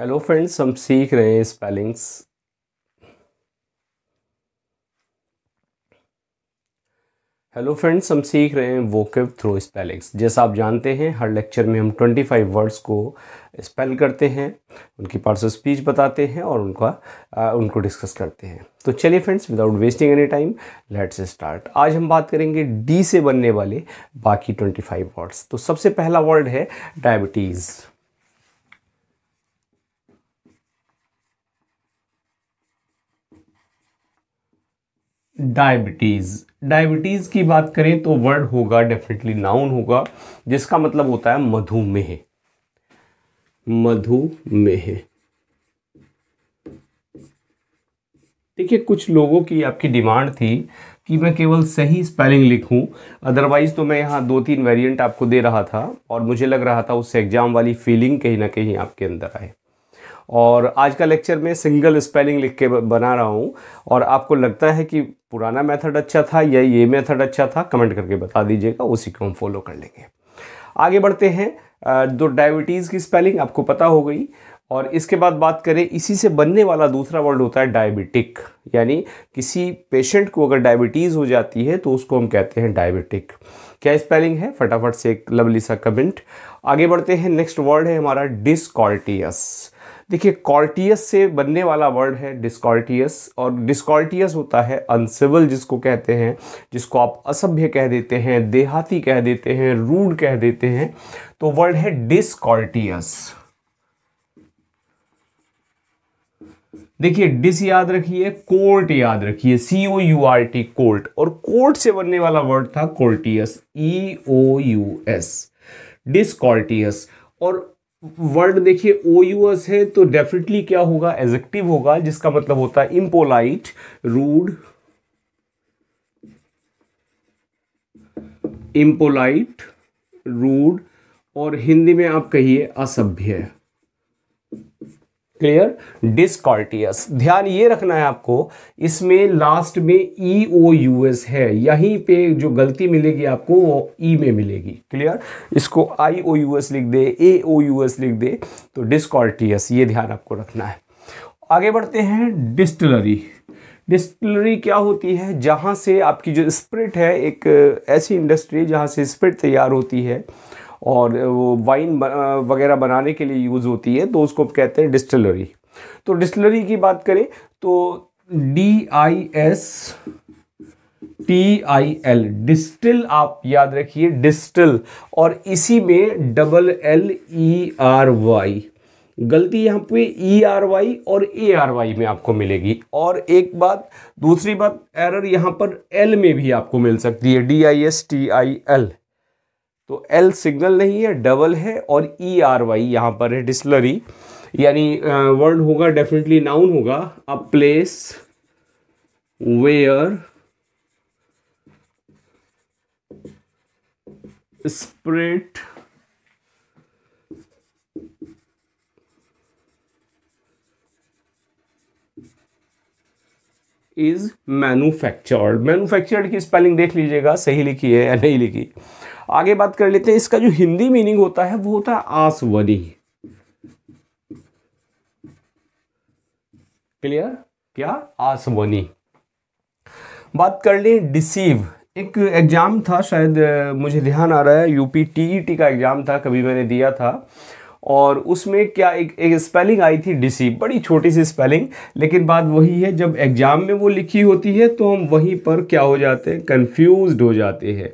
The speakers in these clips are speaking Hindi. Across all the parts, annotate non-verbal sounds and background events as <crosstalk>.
हेलो फ्रेंड्स हम सीख रहे हैं स्पेलिंग्स हेलो फ्रेंड्स हम सीख रहे हैं वोकेव थ्रू स्पेलिंग्स जैसा आप जानते हैं हर लेक्चर में हम 25 वर्ड्स को स्पेल करते हैं उनकी पार्ट्स ऑफ स्पीच बताते हैं और उनका आ, उनको डिस्कस करते हैं तो चलिए friends without wasting any time let's start आज हम बात करेंगे डी से बनने वाले बाकी 25 वर्ड्स तो सबसे पहला वर्ड है डायबिटीज़ डायबिटीज़ डायबिटीज़ की बात करें तो वर्ड होगा डेफिनेटली नाउन होगा जिसका मतलब होता है मधुमेह मधुमेह देखिए कुछ लोगों की आपकी डिमांड थी कि मैं केवल सही स्पेलिंग लिखूं अदरवाइज़ तो मैं यहाँ दो तीन वेरिएंट आपको दे रहा था और मुझे लग रहा था उससे एग्ज़ाम वाली फीलिंग कहीं ना कहीं आपके अंदर आए और आज का लेक्चर में सिंगल स्पेलिंग लिख के बना रहा हूँ और आपको लगता है कि पुराना मेथड अच्छा था या ये मेथड अच्छा था कमेंट करके बता दीजिएगा उसी को हम फॉलो कर लेंगे आगे बढ़ते हैं दो डायबिटीज़ की स्पेलिंग आपको पता हो गई और इसके बाद बात करें इसी से बनने वाला दूसरा वर्ड होता है डायबिटिक यानी किसी पेशेंट को अगर डायबिटीज़ हो जाती है तो उसको हम कहते हैं डायबिटिक क्या स्पेलिंग है फटाफट से एक लवली सा कमेंट आगे बढ़ते हैं नेक्स्ट वर्ड है हमारा डिसकॉल्टियस देखिए कॉर्टियस से बनने वाला वर्ड है डिस्कॉर्टियस और डिस्कॉर्टियस होता है अनसिविल जिसको कहते हैं जिसको आप असभ्य कह देते हैं देहाती कह देते हैं रूड कह देते हैं तो वर्ड है डिस्कॉर्टियस देखिए डिस याद रखिए कोर्ट याद रखिए C O U R T court और कोर्ट से बनने वाला वर्ड था courteous E O U S discourteous और वर्ड देखिए ओ यूएस है तो डेफिनेटली क्या होगा एजेक्टिव होगा जिसका मतलब होता है इम्पोलाइट रूड इम्पोलाइट रूड और हिंदी में आप कहिए असभ्य क्लियर डिस्कॉर्टियस ध्यान ये रखना है आपको इसमें लास्ट में ई ओ यू एस है यहीं पे जो गलती मिलेगी आपको वो ई e में मिलेगी क्लियर इसको आई ओ यू एस लिख दे ए ओ यू एस लिख दे तो डिस्कॉर्टियस ये ध्यान आपको रखना है आगे बढ़ते हैं डिस्टिलरी डिस्टिलरी क्या होती है जहाँ से आपकी जो स्प्रिट है एक ऐसी इंडस्ट्री जहाँ से स्प्रिट तैयार होती है और वो वाइन वगैरह बनाने के लिए यूज़ होती है तो उसको कहते हैं डिस्टिलरी तो डिस्टिलरी की बात करें तो D I S T I L distil आप याद रखिए डिस्टिल और इसी में double L E R Y गलती यहाँ पे ई आर वाई और ए आर वाई में आपको मिलेगी और एक बात दूसरी बात एरर यहाँ पर एल में भी आपको मिल सकती है D I S T I L तो एल सिग्नल नहीं है डबल है और ई आर वाई यहाँ पर है डिस्लरी यानी वर्ड होगा डेफिनेटली नाउन होगा a place where spirit is manufactured manufactured की स्पेलिंग देख लीजिएगा सही लिखी है या नहीं लिखी आगे बात कर लेते हैं इसका जो हिंदी मीनिंग होता है वो होता है आसवरी क्लियर क्या आसवनी बात कर लें डिसीव एक एग्ज़ाम था शायद मुझे ध्यान आ रहा है यूपी टीईटी e का एग्ज़ाम था कभी मैंने दिया था और उसमें क्या एक एक स्पेलिंग आई थी डिसीव बड़ी छोटी सी स्पेलिंग लेकिन बात वही है जब एग्ज़ाम में वो लिखी होती है तो हम वहीं पर क्या हो जाते हैं कंफ्यूज हो जाते हैं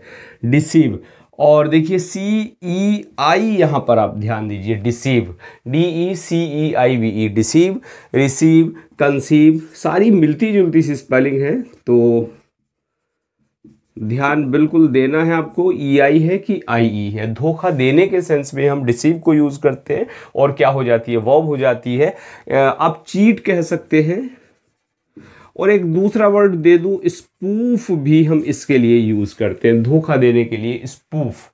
डिसीव और देखिए सी ई आई यहाँ पर आप ध्यान दीजिए deceive D E C E I V E deceive receive conceive सारी मिलती जुलती सी स्पेलिंग है तो ध्यान बिल्कुल देना है आपको ई e आई है कि आई ई e है धोखा देने के सेंस में हम डिसीव को यूज़ करते हैं और क्या हो जाती है वॉब हो जाती है आप चीट कह सकते हैं और एक दूसरा वर्ड दे दूँ स्पूफ भी हम इसके लिए यूज़ करते हैं धोखा देने के लिए स्पूफ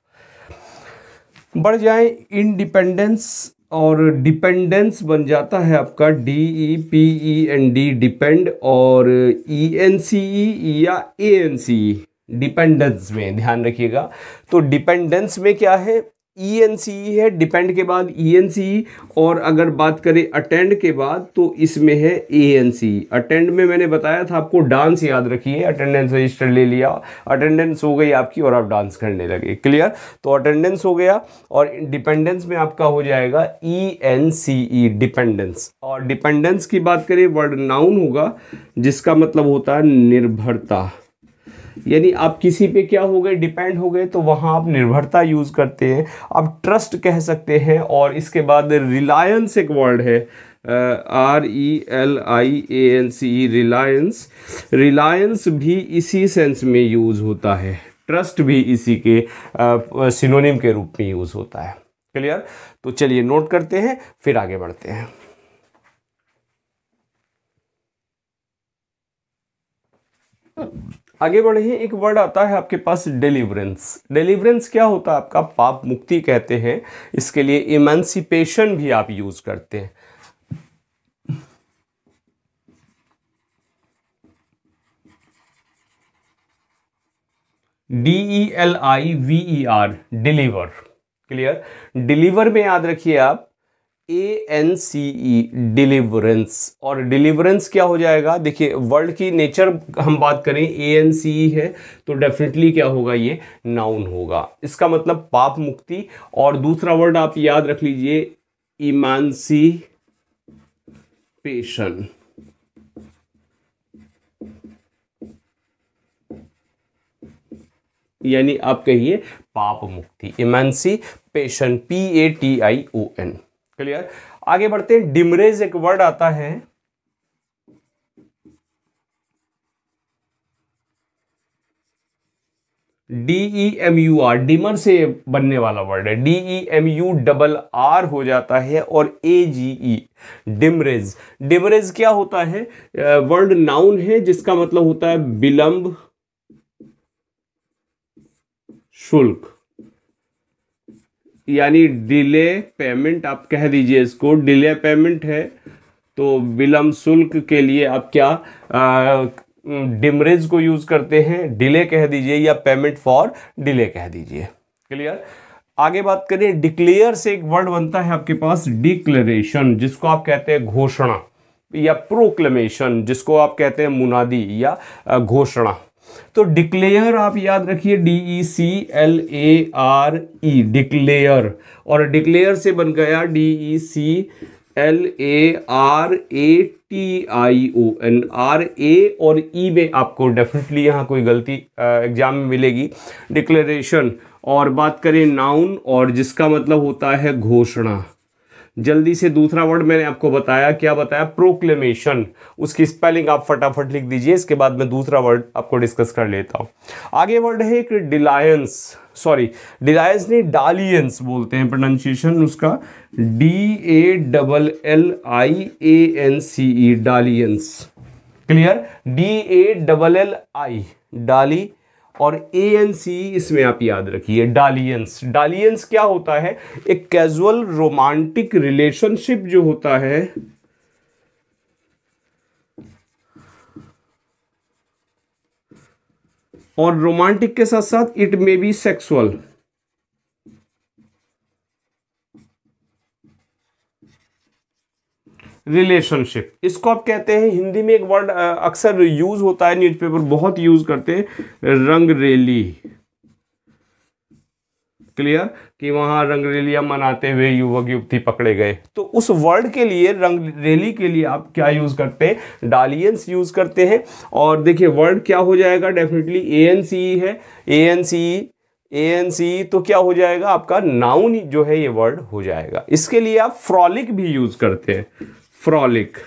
बढ़ जाए इनडिपेंडेंस और डिपेंडेंस बन जाता है आपका D E P E N D depend और ई एन सी ई या ए एन सी ई डिपेंडेंस में ध्यान रखिएगा तो डिपेंडेंस में क्या है ई एन सी ई है डिपेंड के बाद ई एन सी ई और अगर बात करें अटेंड के बाद तो इसमें है ए एन सी ई अटेंड में मैंने बताया था आपको डांस याद रखिए अटेंडेंस रजिस्टर ले लिया अटेंडेंस हो गई आपकी और आप डांस करने लगे क्लियर तो अटेंडेंस हो गया और डिपेंडेंस में आपका हो जाएगा E N C E dependence और डिपेंडेंस की बात करें वर्ड नाउन होगा जिसका मतलब होता है निर्भरता यानी आप किसी पे क्या हो गए डिपेंड हो गए तो वहाँ आप निर्भरता यूज़ करते हैं आप ट्रस्ट कह सकते हैं और इसके बाद रिलायंस एक वर्ड है R E L I A N C E reliance reliance भी इसी सेंस में यूज़ होता है ट्रस्ट भी इसी के सिनोनिम के रूप में यूज़ होता है क्लियर तो चलिए नोट करते हैं फिर आगे बढ़ते हैं आगे बढ़े एक वर्ड आता है आपके पास डिलीवरेंस डिलीवरेंस क्या होता है आपका पाप मुक्ति कहते हैं इसके लिए इमेंसिपेशन भी आप यूज करते हैं D E L I V E R deliver clear deliver में याद रखिए आप A N C E deliverance और डिलीवरेंस क्या हो जाएगा देखिए वर्ल्ड की नेचर हम बात करें ए एन सी ई है तो डेफिनेटली क्या होगा ये नाउन होगा इसका मतलब पाप मुक्ति और दूसरा वर्ड आप याद रख लीजिए इमानसी पेशन यानी आप कहिए पाप मुक्ति emancipation P A T I O N clear आगे बढ़ते हैं डिमरेज एक वर्ड आता है D E M U R demur से बनने वाला वर्ड है D E M U double R हो जाता है और ए जी ई डिमरेज डिमरेज क्या होता है वर्ड नाउन है जिसका मतलब होता है विलंब शुल्क यानी डिले पेमेंट आप कह दीजिए इसको डिले पेमेंट है तो विलम्ब शुल्क के लिए आप क्या डिमरेज को यूज़ करते हैं डिले कह दीजिए या पेमेंट फॉर डिले कह दीजिए क्लियर आगे बात करें डिक्लेयर से एक वर्ड बनता है आपके पास डिक्लेरेशन जिसको आप कहते हैं घोषणा या प्रोक्लेमेशन जिसको आप कहते हैं मुनादी या घोषणा तो डिक्लेयर आप याद रखिए D E C L A R E declare और डिक्लेयर से बन गया D E C L A R A T I O N R A और ई e में आपको डेफिनेटली यहाँ कोई गलती एग्जाम में मिलेगी डिक्लेरेशन और बात करें नाउन और जिसका मतलब होता है घोषणा जल्दी से दूसरा वर्ड मैंने आपको बताया क्या बताया प्रोक्लेमेशन उसकी स्पेलिंग आप फटाफट लिख दीजिए इसके बाद मैं दूसरा वर्ड आपको डिस्कस कर लेता हूँ आगे वर्ड है एक डिलायंस सॉरी डिलायंस नहीं डालियंस बोलते हैं प्रोनाउंसिएशन उसका D A double L I A N C E dalliance clear D A double L I dally और ए एन सी इसमें आप याद रखिए डालियंस डालियंस क्या होता है एक कैजुअल रोमांटिक रिलेशनशिप जो होता है और रोमांटिक के साथ साथ it may be sexual relationship इसको आप कहते हैं हिंदी में एक वर्ड अक्सर यूज होता है न्यूज़पेपर बहुत यूज करते हैं रंगरेली क्लियर कि वहां रंगरेलियां मनाते हुए युवक युवती पकड़े गए तो उस वर्ड के लिए रंगरेली के लिए आप क्या यूज़ करते हैं डालियंस यूज़ करते हैं और देखिए वर्ड क्या हो जाएगा डेफिनेटली ए एन सी है ए एन सी ए एन सी तो क्या हो जाएगा आपका नाउन जो है ये वर्ड हो जाएगा इसके लिए आप फ्रॉलिक भी यूज़ करते हैं फ्रॉलिक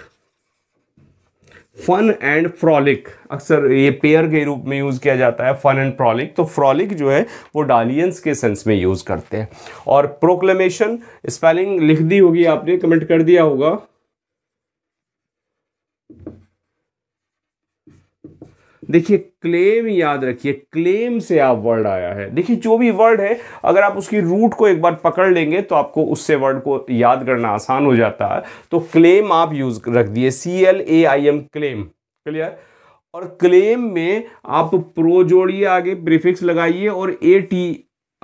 फन एंड फ्रॉलिक अक्सर ये पेयर के रूप में यूज़ किया जाता है फन एंड फ्रॉलिक तो फ्रॉलिक जो है वो डालियंस के सेंस में यूज़ करते हैं और प्रोक्लेमेशन स्पेलिंग लिख दी होगी आपने कमेंट कर दिया होगा देखिए क्लेम याद रखिए क्लेम से आप वर्ड आया है देखिए जो भी वर्ड है अगर आप उसकी रूट को एक बार पकड़ लेंगे तो आपको उससे वर्ड को याद करना आसान हो जाता है तो क्लेम आप यूज़ रख दिए C L A I M claim clear और क्लेम में आप प्रो जोड़िए आगे प्रीफिक्स लगाइए और ए टी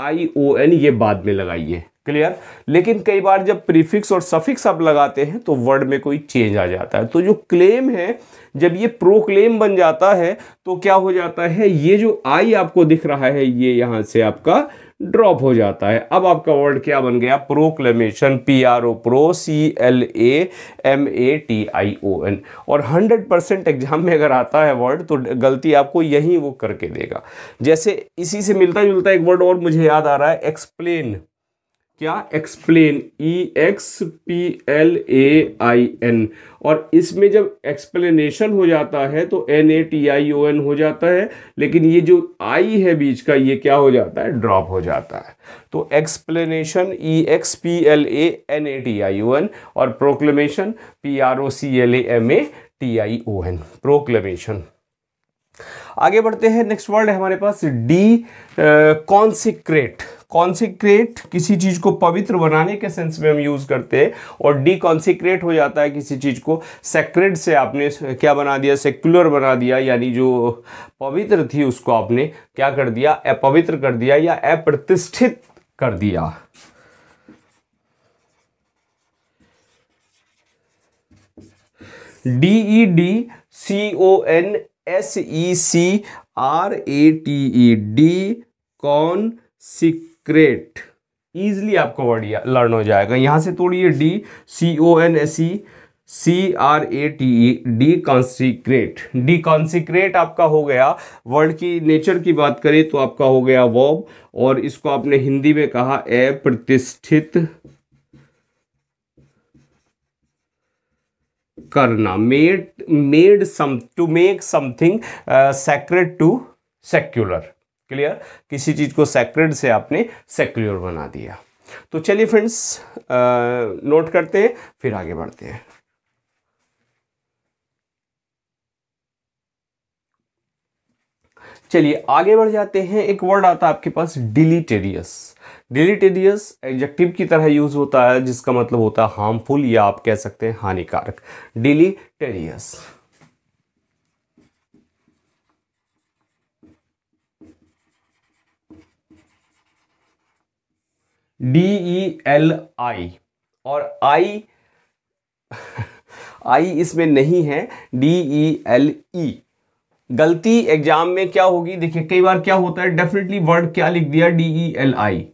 आई ओ एन ये बाद में लगाइए क्लियर लेकिन कई बार जब प्रीफिक्स और सफिक्स आप लगाते हैं तो वर्ड में कोई चेंज आ जाता है तो जो क्लेम है जब ये प्रो क्लेम बन जाता है तो क्या हो जाता है ये जो आई आपको दिख रहा है ये यहाँ से आपका ड्रॉप हो जाता है अब आपका वर्ड क्या बन गया proclamation P R O pro C L A M A T I O N और 100 परसेंट एग्जाम में अगर आता है वर्ड तो गलती आपको यहीं वो करके देगा जैसे इसी से मिलता जुलता एक वर्ड और मुझे याद आ रहा है एक्सप्लेन क्या explain E X P L A I N और इसमें जब एक्सप्लेनेशन हो जाता है तो N A T I O N हो जाता है लेकिन ये जो आई है बीच का ये क्या हो जाता है ड्रॉप हो जाता है तो explanation E X P L A N A T I O N और proclamation P R O C L A M A T I O N proclamation आगे बढ़ते हैं नेक्स्ट वर्ड है हमारे पास डी कॉन्सिक्रेट कॉन्सिक्रेट किसी चीज़ को पवित्र बनाने के सेंस में हम यूज़ करते हैं और डी कॉन्सिक्रेट हो जाता है किसी चीज़ को सेक्रेट से आपने क्या बना दिया सेक्युलर बना दिया यानी जो पवित्र थी उसको आपने क्या कर दिया अपवित्र कर दिया या अप्रतिष्ठित कर दिया D E D C O N S E C R A T E D consecrate easily आपको वर्ड लर्न हो जाएगा यहाँ से तोड़िए D C O N S E C R A T E D consecrate D consecrate आपका हो गया वर्ड की नेचर की बात करें तो आपका हो गया वॉब और इसको आपने हिंदी में कहा ए प्रतिष्ठित करना made made some to make something sacred to secular clear किसी चीज़ को सेक्रेड से आपने सेक्युलर बना दिया तो चलिए फ्रेंड्स नोट करते हैं फिर आगे बढ़ते हैं चलिए आगे बढ़ जाते हैं एक वर्ड आता है आपके पास डिलीटेरियस डिलीटेरियस एडजेक्टिव की तरह यूज होता है जिसका मतलब होता है हार्मफुल या आप कह सकते हैं हानिकारक डिलीटेरियस डी ई एल आई और आई आई <laughs> इसमें नहीं है डी ई एल ई गलती एग्जाम में क्या होगी देखिए कई बार क्या होता है डेफिनेटली वर्ड क्या लिख दिया डी ई एल आई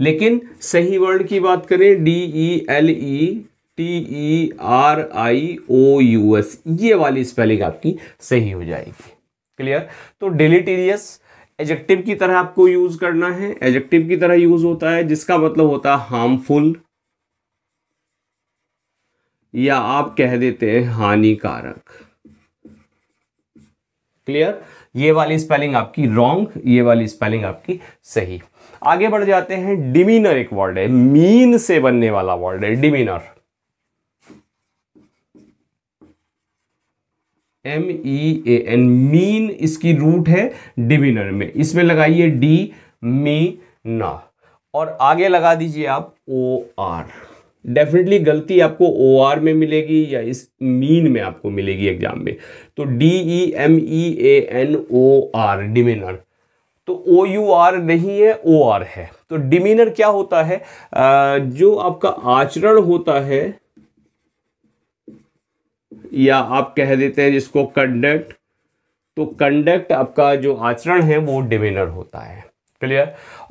लेकिन सही वर्ड की बात करें D E L E T E R I O U S ये वाली स्पेलिंग आपकी सही हो जाएगी क्लियर तो डिलीटीरियस एजेक्टिव की तरह आपको यूज करना है एजेक्टिव की तरह यूज होता है जिसका मतलब होता है हार्मफुल या आप कह देते हैं हानिकारक क्लियर ये वाली स्पेलिंग आपकी रॉन्ग ये वाली स्पेलिंग आपकी सही आगे बढ़ जाते हैं डिमिनर एक वर्ड है मीन से बनने वाला वर्ड है demeanour M E A N mean इसकी रूट है डिविनर में इसमें लगाइए डी मी ना और आगे लगा दीजिए आप ओ आर डेफिनेटली गलती आपको ओ आर में मिलेगी या इस मीन में आपको मिलेगी एग्जाम में तो D E M E A N O R demeanour तो ओ यू आर नहीं है ओ आर है तो डिमिनर क्या होता है आ, जो आपका आचरण होता है या आप कह देते हैं जिसको कंडक्ट तो कंडक्ट आपका जो आचरण है वो डिमिनर होता है क्लियर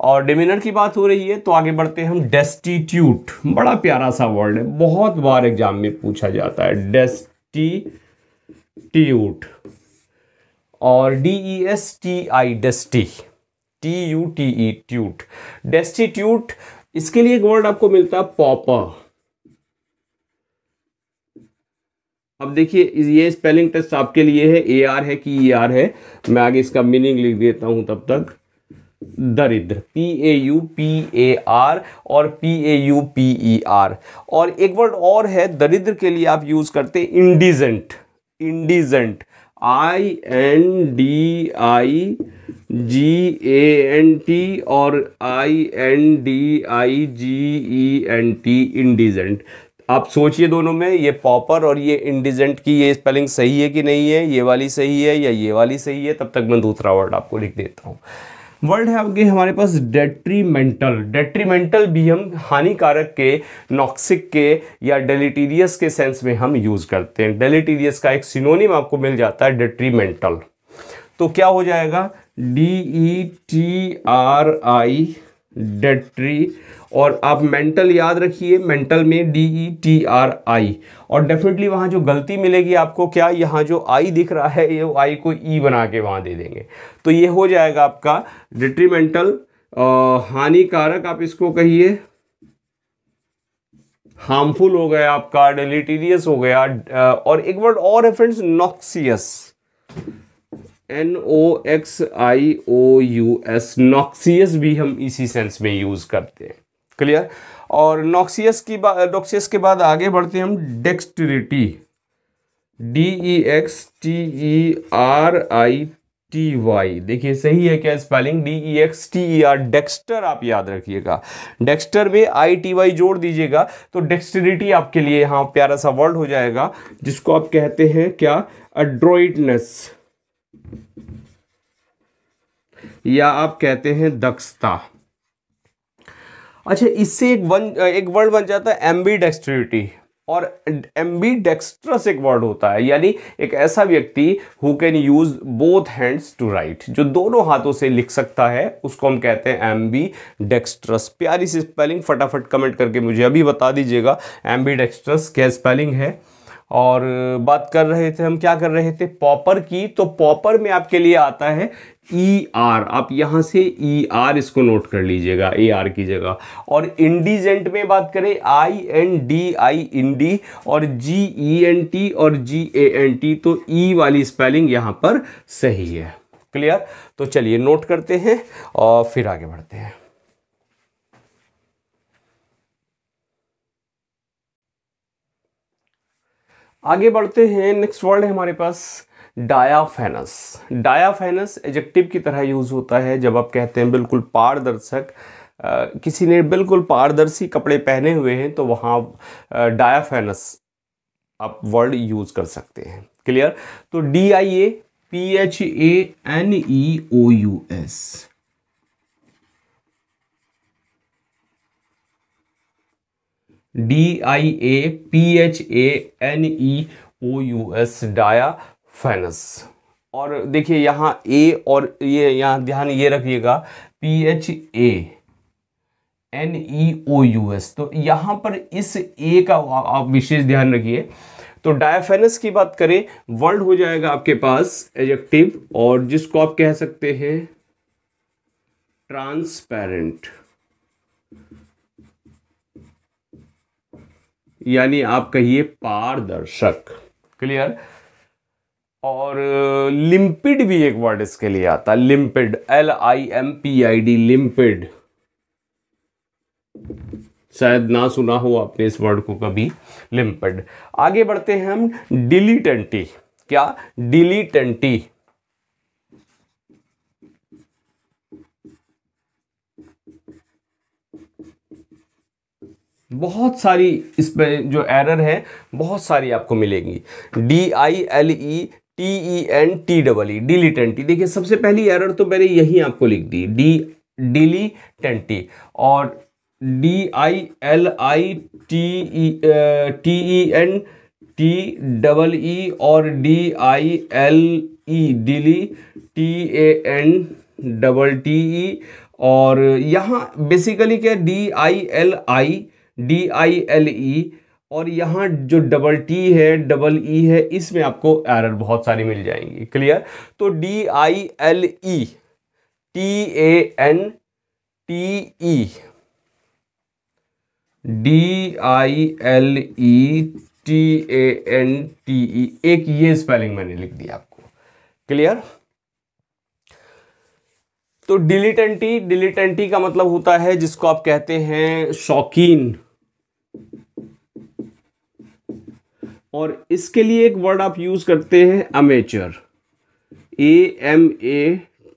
और डिमिनर की बात हो रही है तो आगे बढ़ते हैं हम डेस्टिट्यूट बड़ा प्यारा सा वर्ड है बहुत बार एग्जाम में पूछा जाता है डेस्टिट्यूट और D E S T I desti T U T E tute destitute इसके लिए एक वर्ड आपको मिलता है पॉपर अब देखिए ये स्पेलिंग टेस्ट आपके लिए है ए आर है कि ई e आर है मैं आगे इसका मीनिंग लिख देता हूं तब तक दरिद्र P A U P A R और P A U P E R और एक वर्ड और है दरिद्र के लिए आप यूज़ करते indigent indigent I N D I G A N T और I N D I G E N T indigent आप सोचिए दोनों में ये पॉपर और ये इंडिजेंट की ये स्पेलिंग सही है कि नहीं है ये वाली सही है या ये वाली सही है तब तक मैं दूसरा वर्ड आपको लिख देता हूँ वर्ड है आपके हमारे पास डेट्रीमेंटल डेट्रीमेंटल भी हम हानिकारक के नॉक्सिक के या डेलीटीरियस के सेंस में हम यूज़ करते हैं डेलीटीरियस का एक सिनोनिम आपको मिल जाता है डेट्रीमेंटल तो क्या हो जाएगा D E T R I detri और आप मेंटल याद रखिए मेंटल में D E T R I और डेफिनेटली वहाँ जो गलती मिलेगी आपको क्या यहाँ जो आई दिख रहा है ये आई को ई e बना के वहाँ दे देंगे तो ये हो जाएगा आपका डिट्रीमेंटल हानिकारक आप इसको कहिए हार्मफुल हो गया आपका डिलीटीरियस हो गया और एक वर्ड और है friends noxious N O X I O U S noxious भी हम इसी सेंस में यूज़ करते हैं क्लियर और नॉक्सियस की बात नॉक्सियस के बाद आगे बढ़ते हैं हम dexterity D E X T E R I T Y देखिए सही है क्या spelling D E X T E R dexter आप याद रखिएगा डेक्स्टर में आई टी वाई जोड़ दीजिएगा तो डेक्सटरिटी आपके लिए यहाँ प्यारा सा वर्ड हो जाएगा जिसको आप कहते हैं क्या अड्रोइडनेस या आप कहते हैं दक्षता अच्छा इससे एक वन एक वर्ड बन जाता है एम्बी डेक्स्ट्रिटी और एम्बी डेक्स्ट्रस एक वर्ड होता है यानी एक ऐसा व्यक्ति who can use both hands to write जो दोनों हाथों से लिख सकता है उसको हम कहते हैं एम्बी डेक्स्ट्रस प्यारी सी स्पेलिंग फटाफट कमेंट करके मुझे अभी बता दीजिएगा एम्बी डेक्स्ट्रस क्या स्पेलिंग है और बात कर रहे थे हम क्या कर रहे थे पॉपर की तो पॉपर में आपके लिए आता है ई e आर आप यहाँ से ई e आर इसको नोट कर लीजिएगा ए आर की जगह और इंडिजेंट में बात करें आई एन डी आई इंडी और जी ई एन टी और जी ए एन टी तो ई e वाली स्पेलिंग यहाँ पर सही है क्लियर तो चलिए नोट करते हैं और फिर आगे बढ़ते हैं आगे बढ़ते हैं नेक्स्ट वर्ड है हमारे पास डायाफेनस डायाफेनस एजेक्टिव की तरह यूज़ होता है जब आप कहते हैं बिल्कुल पारदर्शक किसी ने बिल्कुल पारदर्शी कपड़े पहने हुए हैं तो वहाँ डायाफेनस आप वर्ड यूज़ कर सकते हैं क्लियर तो D I A P H A N E O U S D I A P H A N E O U S diaphanous और देखिए यहाँ ए और ये यहाँ ध्यान ये रखिएगा P H A N E O U S तो यहाँ पर इस ए का आप विशेष ध्यान रखिए तो डायफेनस की बात करें वर्ल्ड हो जाएगा आपके पास एजेक्टिव और जिसको आप कह सकते हैं ट्रांसपेरेंट यानी आप कहिए पारदर्शक क्लियर और लिम्पिड भी एक वर्ड इसके लिए आता है limpid L I M P I D limpid शायद ना सुना हो आपने इस वर्ड को कभी लिम्पिड आगे बढ़ते हैं हम डिलीटेंटी क्या डिलीटेंटी बहुत सारी इस पर जो एरर है बहुत सारी आपको मिलेंगी D I L E T E N T double E tante देखिए सबसे पहली एरर तो मैंने यही आपको लिख दी डी डिली टेंटी और D I L I T E T E N T double E और D I L E dilly T A N double T E और यहाँ बेसिकली क्या D I L I D I L E और यहाँ जो डबल टी है डबल ई e है इसमें आपको एरर बहुत सारी मिल जाएंगी क्लियर तो D I L E T A N T E D I L E T A N T E एक ये स्पेलिंग मैंने लिख दिया आपको क्लियर तो डिलीटेंटी डिलीटेंटी का मतलब होता है जिसको आप कहते हैं शौकीन और इसके लिए एक वर्ड आप यूज़ करते हैं amateur A M A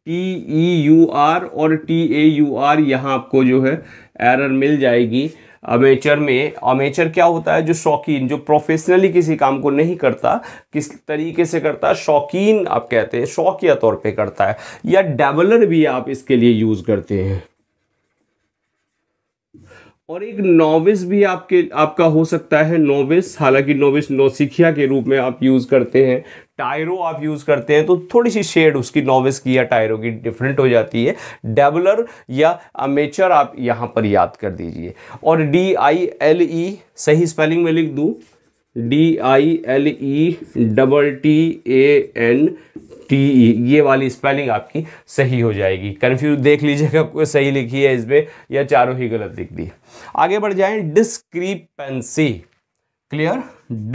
T E U R और टी ए यू आर यहाँ आपको जो है एरर मिल जाएगी अमेचर में अमेचर क्या होता है जो शौकीन जो प्रोफेशनली किसी काम को नहीं करता किस तरीके से करता है शौकीन आप कहते हैं शौकिया तौर पे करता है या डेवलर भी आप इसके लिए यूज़ करते हैं और एक नोविस भी आपके आपका हो सकता है नोविस हालांकि नोविस नौसिखिया के रूप में आप यूज़ करते हैं टायरो आप यूज़ करते हैं तो थोड़ी सी शेड उसकी नोविस की या टायरो की डिफरेंट हो जाती है डेबलर या अमेचर आप यहां पर याद कर दीजिए और डी आई एल ई सही स्पेलिंग में लिख दू D I L E double T A N T E ये वाली स्पेलिंग आपकी सही हो जाएगी कन्फ्यूज देख लीजिएगा कोई सही लिखी है इसमें या चारों ही गलत लिख दी आगे बढ़ जाए discrepancy clear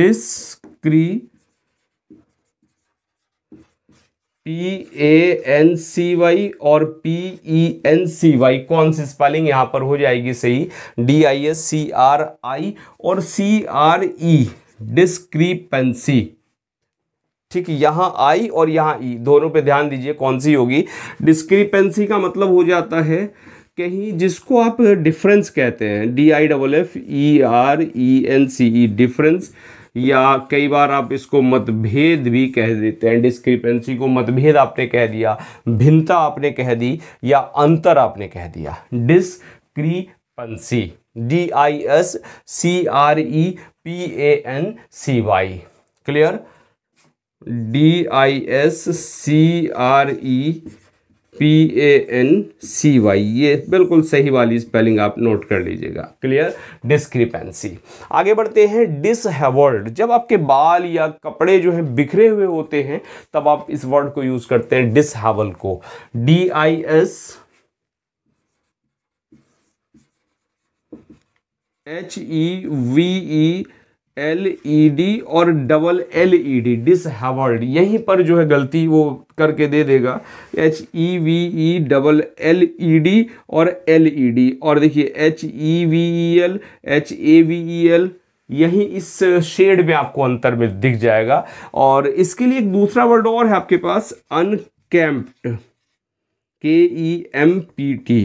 discre P A N C Y और P E N C Y कौन सी स्पेलिंग यहां पर हो जाएगी सही D I S C R I और सी आर ई डिस्क्रीपेंसी ठीक यहाँ आई और यहाँ ई दोनों पे ध्यान दीजिए कौन सी होगी डिस्क्रिपेंसी का मतलब हो जाता है कहीं जिसको आप डिफरेंस कहते हैं D I double F E R E N C E difference या कई बार आप इसको मतभेद भी कह देते हैं डिस्क्रिपेंसी को मतभेद आपने कह दिया भिन्नता आपने कह दी या अंतर आपने कह दिया discrepancy D I S C R E P A N C Y clear D I S C R E P A N C Y ये बिल्कुल सही वाली स्पेलिंग आप नोट कर लीजिएगा क्लियर डिस्क्रिपेंसी आगे बढ़ते हैं डिसहेवर्ड जब आपके बाल या कपड़े जो हैं बिखरे हुए होते हैं तब आप इस वर्ड को यूज करते हैं डिसहेवल को D I S H E V E L E D और डबल एलईडी डिसहवर्ड यहीं पर जो है गलती वो करके दे देगा H E V E double L E D और एलईडी और देखिए H E V E L H A V E L यही इस शेड में आपको अंतर में दिख जाएगा और इसके लिए एक दूसरा वर्ड और है आपके पास अनकैम्प्ड के E M P T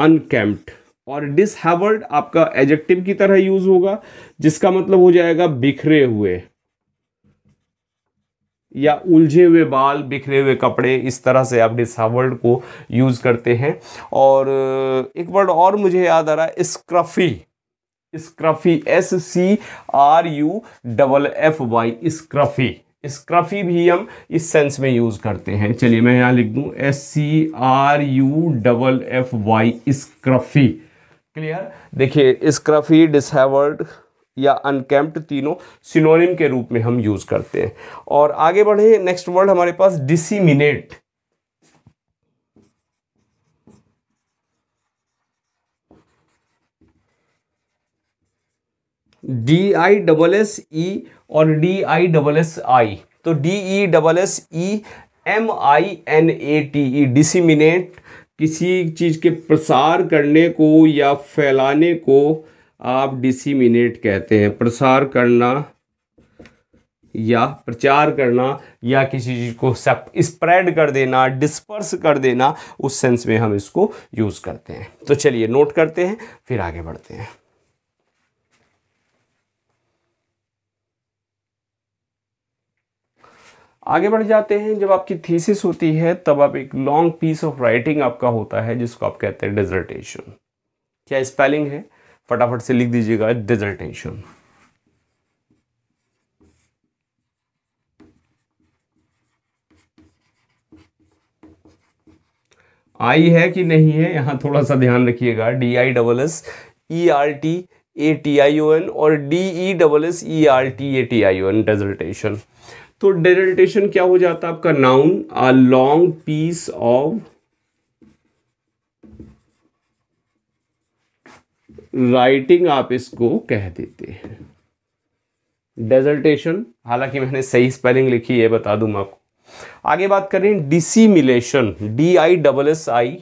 unkempt और डिसहेवर्ड आपका एजेक्टिव की तरह यूज होगा जिसका मतलब हो जाएगा बिखरे हुए या उलझे हुए बाल बिखरे हुए कपड़े इस तरह से आप डिसहेवर्ड को यूज करते हैं और एक वर्ड और मुझे याद आ रहा है scruffy scruffy S C R U double F Y scruffy scruffy भी हम इस सेंस में यूज करते हैं चलिए मैं यहाँ लिख दूँ S C R U double F Y scruffy clear देखिए स्क्रफी डिसहेवर्ड या अनकैम्प्ड तीनों सिनोनिम के रूप में हम यूज़ करते हैं और आगे बढ़े नेक्स्ट वर्ड हमारे पास disseminate D I double S E और D I double S I तो D E double S E M I N A T E disseminate किसी चीज़ के प्रसार करने को या फैलाने को आप डिसिमिनेट कहते हैं प्रसार करना या प्रचार करना या किसी चीज़ को स्प्रेड कर देना डिस्पर्स कर देना उस सेंस में हम इसको यूज़ करते हैं तो चलिए नोट करते हैं फिर आगे बढ़ते हैं आगे बढ़ जाते हैं जब आपकी थीसिस होती है तब आप एक लॉन्ग पीस ऑफ राइटिंग आपका होता है जिसको आप कहते हैं डिजर्टेशन क्या स्पेलिंग है फटाफट से लिख दीजिएगा डिजर्टेशन आई है कि नहीं है यहां थोड़ा सा ध्यान रखिएगा D I double S E R T A T I O N और D E double S E R T A T I O N dissertation तो डेरेटेशन क्या हो जाता है आपका noun a long piece of writing आप इसको कह देते हैं डेजर्टेशन हालांकि मैंने सही स्पेलिंग लिखी है बता दूं मैं आपको आगे बात करें dissimulation D I double S I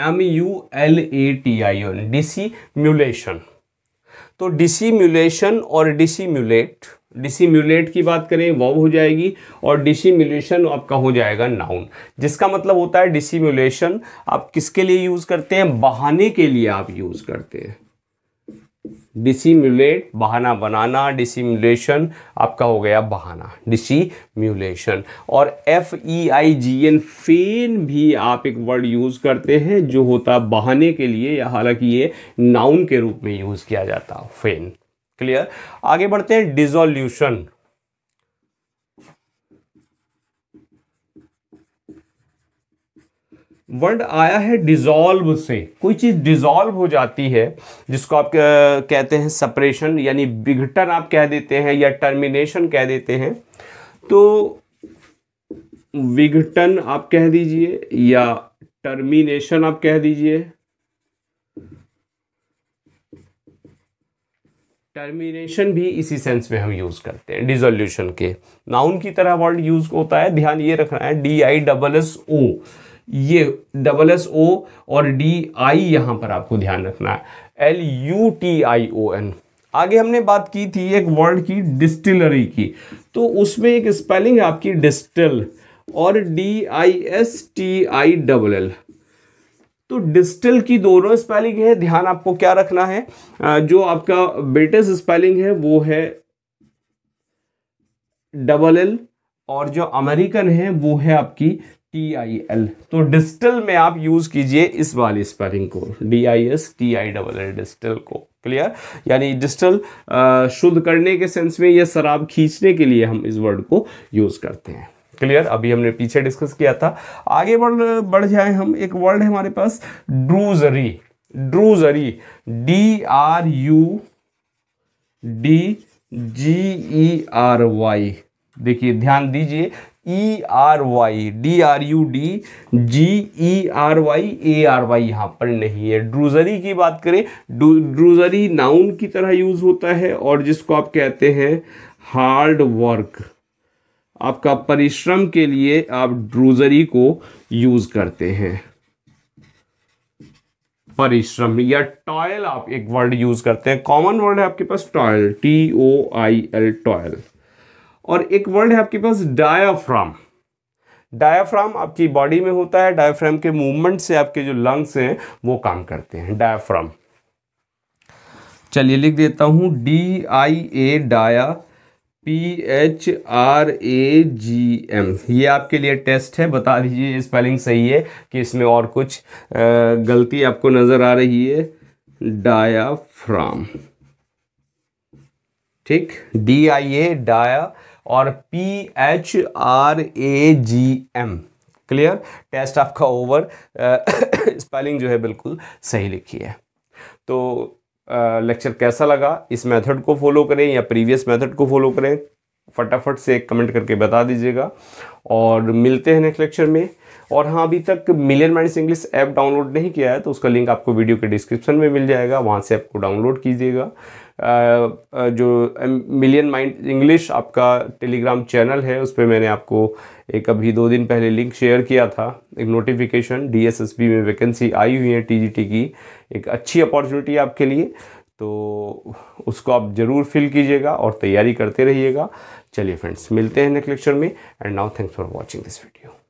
M U L A T I N dissimulation तो डिसीम्यूलेशन और डिसीम्यूलेट डिसीम्यूलेट की बात करें वॉव हो जाएगी और डिसीम्यूलेशन आपका हो जाएगा नाउन जिसका मतलब होता है डिसीम्यूलेशन आप किसके लिए यूज़ करते हैं बहाने के लिए आप यूज़ करते हैं डिसीम्यूलेट बहाना बनाना डिसीम्यूलेशन आपका हो गया बहाना डिसीम्यूलेशन और एफ ई आई जी एन फेन भी आप एक वर्ड यूज़ करते हैं जो होता है बहाने के लिए या हालांकि ये नाउन के रूप में यूज़ किया जाता फेन क्लियर आगे बढ़ते हैं डिजोल्यूशन वर्ड आया है डिजॉल्व से कोई चीज़ डिजॉल्व हो जाती है जिसको आप कहते हैं सपरेशन यानी विघटन आप कह देते हैं या टर्मिनेशन कह देते हैं तो विघटन आप कह दीजिए या टर्मिनेशन आप कह दीजिए टर्मिनेशन भी इसी सेंस में हम यूज़ करते हैं डिजोल्यूशन के नाउन की तरह वर्ड यूज़ होता है ध्यान ये रखना है D I double S O ये डबल एस ओ और डी आई यहाँ पर आपको ध्यान रखना है L U T I O N आगे हमने बात की थी एक वर्ड की डिस्टिलरी की तो उसमें एक स्पेलिंग है आपकी डिस्टिल और D I S T I double L तो डिस्टिल की दोनों स्पेलिंग है ध्यान आपको क्या रखना है जो आपका ब्रिटिश स्पेलिंग है वो है डबल एल और जो अमेरिकन है वो है आपकी टी आई एल तो डिस्टल में आप यूज कीजिए इस वाली स्पेलिंग को D I S T I double L distil को क्लियर यानी डिस्टल शुद्ध करने के सेंस में या शराब खींचने के लिए हम इस वर्ड को यूज करते हैं क्लियर अभी हमने पीछे डिस्कस किया था आगे बढ़ बढ़ जाए हम एक वर्ड है हमारे पास drudgery drudgery D R U D G E R Y देखिए ध्यान दीजिए E R Y D R U D G E R Y A R Y यहाँ पर नहीं है ड्रूजरी की बात करें ड्रूजरी नाउन की तरह यूज होता है और जिसको आप कहते हैं हार्ड वर्क आपका परिश्रम के लिए आप ड्रूजरी को यूज करते हैं परिश्रम या टॉयल आप एक वर्ड यूज करते हैं कॉमन वर्ड है आपके पास toil T O I L toil और एक वर्ड है आपके पास डायाफ्राम डायाफ्राम आपकी बॉडी में होता है डायाफ्राम के मूवमेंट से आपके जो लंग्स हैं वो काम करते हैं डायाफ्राम चलिए लिख देता हूं D I A dia P H R A G M ये आपके लिए टेस्ट है बता दीजिए स्पेलिंग सही है कि इसमें और कुछ गलती आपको नज़र आ रही है डायाफ्राम ठीक डी आई ए डाया और P H R A G M clear test आपका ओवर स्पेलिंग <coughs> जो है बिल्कुल सही लिखी है तो लेक्चर कैसा लगा इस मेथड को फॉलो करें या प्रीवियस मेथड को फॉलो करें फटाफट से कमेंट करके बता दीजिएगा और मिलते हैं नेक्स्ट लेक्चर में और हाँ अभी तक million minds English app download नहीं किया है तो उसका लिंक आपको वीडियो के डिस्क्रिप्शन में मिल जाएगा वहाँ से ऐप को डाउनलोड कीजिएगा जो मिलियन माइंड इंग्लिश आपका टेलीग्राम चैनल है उस पर मैंने आपको एक अभी दो दिन पहले लिंक शेयर किया था एक नोटिफिकेशन डीएसएसबी में वैकेंसी आई हुई है टीजीटी की एक अच्छी अपॉर्चुनिटी आपके लिए तो उसको आप ज़रूर फिल कीजिएगा और तैयारी करते रहिएगा चलिए फ्रेंड्स मिलते हैं नेक्स्ट लेक्चर में and now thanks for watching this video